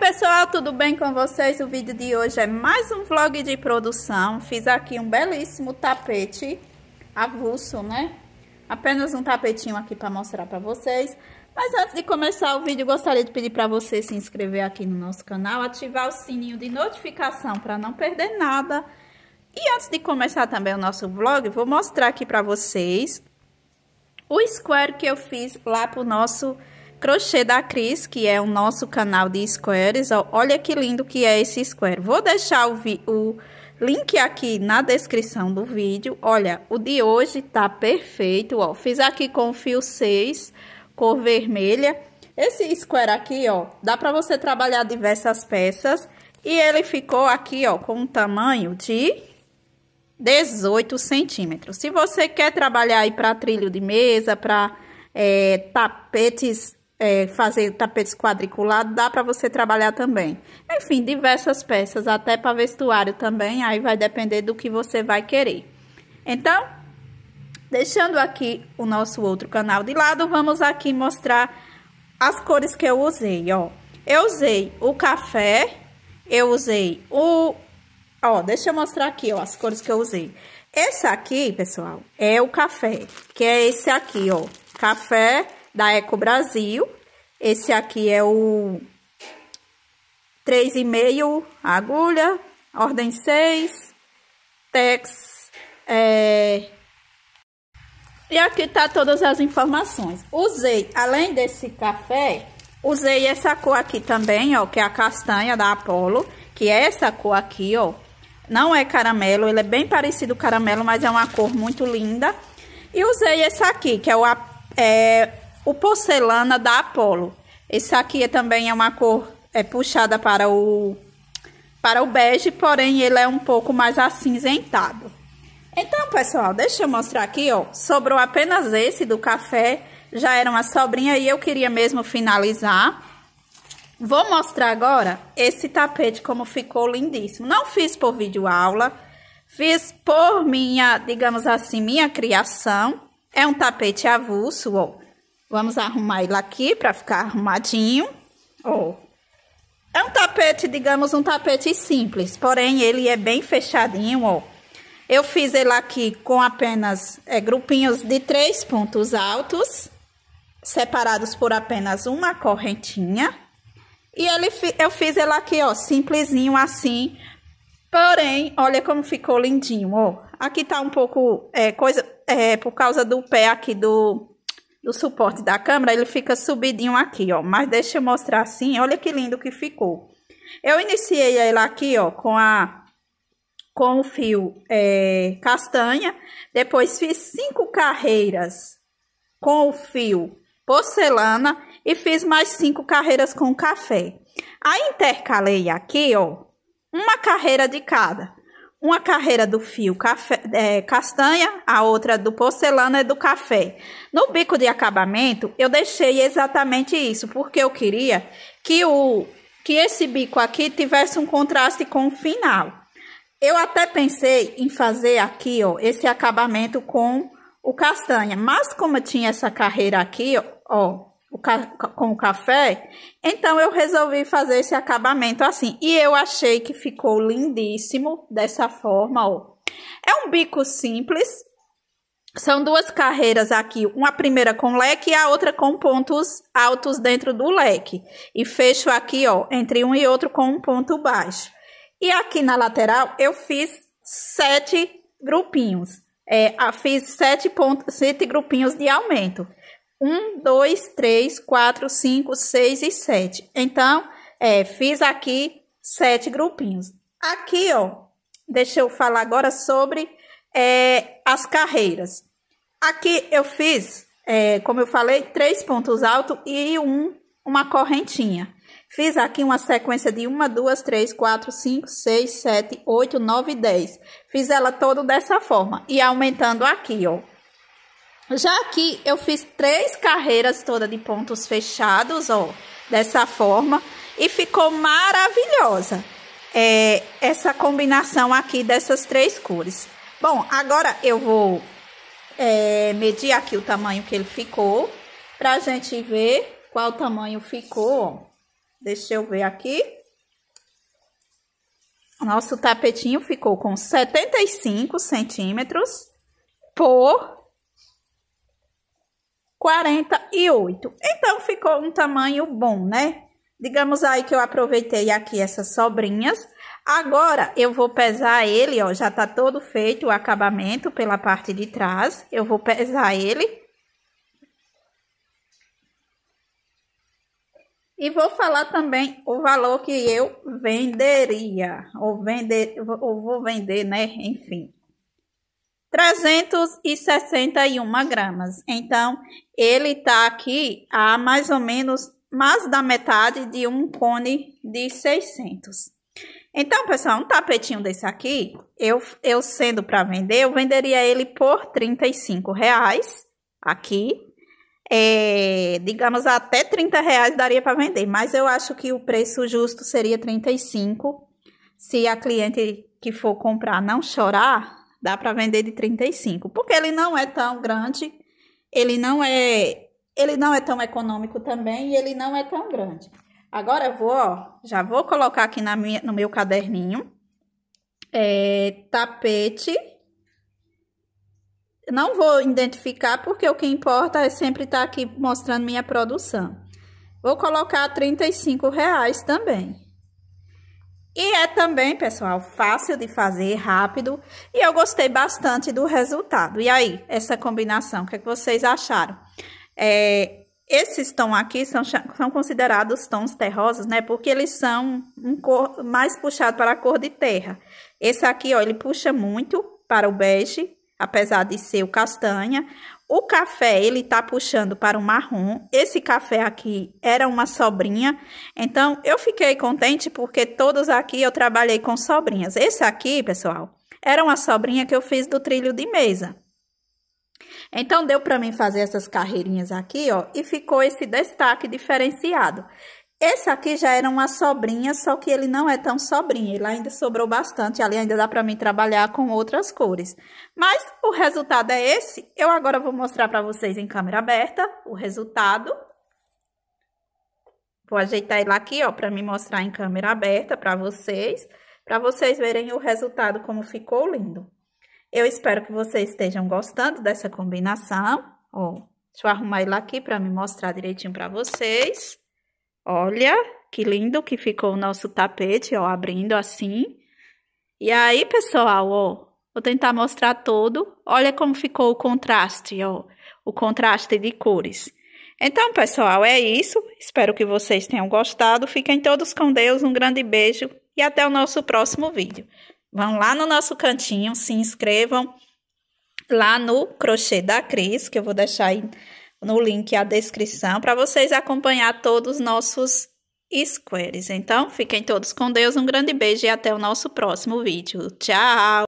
pessoal, tudo bem com vocês? O vídeo de hoje é mais um vlog de produção. Fiz aqui um belíssimo tapete avulso, né? Apenas um tapetinho aqui para mostrar para vocês. Mas antes de começar o vídeo, gostaria de pedir para você se inscrever aqui no nosso canal, ativar o sininho de notificação para não perder nada. E antes de começar também o nosso vlog, vou mostrar aqui para vocês o square que eu fiz lá pro nosso crochê da Cris, que é o nosso canal de squares. Olha que lindo que é esse square. Vou deixar o, o link aqui na descrição do vídeo. Olha, o de hoje tá perfeito, ó. Fiz aqui com fio 6, cor vermelha. Esse square aqui, ó, dá pra você trabalhar diversas peças. E ele ficou aqui, ó, com um tamanho de 18 centímetros. Se você quer trabalhar aí para trilho de mesa, para é, eh, tapetes é, fazer tapetes quadriculados, dá para você trabalhar também. Enfim, diversas peças, até para vestuário também, aí vai depender do que você vai querer. Então, deixando aqui o nosso outro canal de lado, vamos aqui mostrar as cores que eu usei, ó. Eu usei o café, eu usei o... Ó, deixa eu mostrar aqui, ó, as cores que eu usei. Esse aqui, pessoal, é o café, que é esse aqui, ó. Café da Eco Brasil, esse aqui é o 3,5 agulha, ordem 6, tex. É... E aqui tá todas as informações. Usei, além desse café, usei essa cor aqui também, ó, que é a castanha da Apollo, que é essa cor aqui, ó. Não é caramelo, ele é bem parecido com caramelo, mas é uma cor muito linda. E usei esse aqui, que é o é, o porcelana da Apollo. Esse aqui é, também é uma cor é puxada para o para o bege, porém ele é um pouco mais acinzentado. Então, pessoal, deixa eu mostrar aqui, ó. Sobrou apenas esse do café, já era uma sobrinha e eu queria mesmo finalizar. Vou mostrar agora esse tapete como ficou lindíssimo. Não fiz por vídeo aula, fiz por minha, digamos assim, minha criação. É um tapete avulso, ó. Vamos arrumar ele aqui para ficar arrumadinho. Ó. Oh. É um tapete, digamos, um tapete simples, porém ele é bem fechadinho, ó. Eu fiz ele aqui com apenas é, grupinhos de três pontos altos, separados por apenas uma correntinha. E ele, eu fiz ele aqui, ó, simplesinho assim. Porém, olha como ficou lindinho, ó. Aqui tá um pouco, é, coisa, é, por causa do pé aqui do, do suporte da câmera, ele fica subidinho aqui, ó. Mas deixa eu mostrar assim, olha que lindo que ficou. Eu iniciei ela aqui, ó, com a com o fio é, castanha, depois fiz cinco carreiras com o fio porcelana e fiz mais cinco carreiras com café. Aí intercalei aqui, ó, uma carreira de cada uma carreira do fio café, é, castanha, a outra do porcelana e do café. No bico de acabamento, eu deixei exatamente isso, porque eu queria que, o, que esse bico aqui tivesse um contraste com o final. Eu até pensei em fazer aqui, ó, esse acabamento com o castanha, mas como tinha essa carreira aqui, ó, com o café. Então eu resolvi fazer esse acabamento assim. E eu achei que ficou lindíssimo dessa forma, ó. É um bico simples. São duas carreiras aqui, uma primeira com leque e a outra com pontos altos dentro do leque. E fecho aqui, ó, entre um e outro com um ponto baixo. E aqui na lateral eu fiz sete grupinhos. É, fiz sete, pontos, sete grupinhos de aumento. 1, 2, 3, 4, 5, 6 e 7. Então, é, fiz aqui sete grupinhos. Aqui, ó, deixa eu falar agora sobre é, as carreiras. Aqui eu fiz, é, como eu falei, três pontos altos e um, uma correntinha. Fiz aqui uma sequência de uma, duas, três, quatro, cinco, seis, sete, oito, nove, dez. Fiz ela toda dessa forma e aumentando aqui, ó. Já que eu fiz três carreiras toda de pontos fechados, ó, dessa forma, e ficou maravilhosa é, essa combinação aqui dessas três cores. Bom, agora eu vou é, medir aqui o tamanho que ele ficou, pra gente ver qual tamanho ficou, Deixa eu ver aqui. Nosso tapetinho ficou com 75 centímetros por 48. Então, ficou um tamanho bom, né? Digamos aí que eu aproveitei aqui essas sobrinhas. Agora, eu vou pesar ele, ó, já tá todo feito o acabamento pela parte de trás. Eu vou pesar ele. E vou falar também o valor que eu venderia, ou, vender, ou vou vender, né? Enfim. 361 gramas. Então, ele está aqui a mais ou menos mais da metade de um cone de 600. Então, pessoal, um tapetinho desse aqui, eu, eu sendo para vender, eu venderia ele por 35 reais aqui. É, digamos, até 30 reais daria para vender, mas eu acho que o preço justo seria 35. Se a cliente que for comprar não chorar, Dá para vender de 35, porque ele não é tão grande, ele não é, ele não é tão econômico também e ele não é tão grande. Agora eu vou, ó, já vou colocar aqui na minha, no meu caderninho. É, tapete. Não vou identificar porque o que importa é sempre estar tá aqui mostrando minha produção. Vou colocar 35 reais também. E é também, pessoal, fácil de fazer, rápido, e eu gostei bastante do resultado. E aí, essa combinação, o que, é que vocês acharam? É, esses tons aqui são, são considerados tons terrosos, né? Porque eles são um cor, mais puxados para a cor de terra. Esse aqui, ó, ele puxa muito para o bege, apesar de ser o castanha. O café, ele tá puxando para o marrom. Esse café aqui era uma sobrinha. Então, eu fiquei contente porque todos aqui eu trabalhei com sobrinhas. Esse aqui, pessoal, era uma sobrinha que eu fiz do trilho de mesa. Então, deu para mim fazer essas carreirinhas aqui, ó, e ficou esse destaque diferenciado. Esse aqui já era uma sobrinha, só que ele não é tão sobrinho, ele ainda sobrou bastante, ali ainda dá para mim trabalhar com outras cores. Mas o resultado é esse, eu agora vou mostrar para vocês em câmera aberta o resultado. Vou ajeitar ele aqui, ó, para me mostrar em câmera aberta para vocês, para vocês verem o resultado como ficou lindo. Eu espero que vocês estejam gostando dessa combinação, ó. Deixa eu arrumar ele aqui para me mostrar direitinho para vocês. Olha que lindo que ficou o nosso tapete, ó, abrindo assim. E aí, pessoal, ó, vou tentar mostrar todo. Olha como ficou o contraste, ó, o contraste de cores. Então, pessoal, é isso. Espero que vocês tenham gostado. Fiquem todos com Deus, um grande beijo e até o nosso próximo vídeo. Vão lá no nosso cantinho, se inscrevam lá no Crochê da Cris, que eu vou deixar aí no link à descrição para vocês acompanhar todos os nossos squares. Então, fiquem todos com Deus, um grande beijo e até o nosso próximo vídeo. Tchau!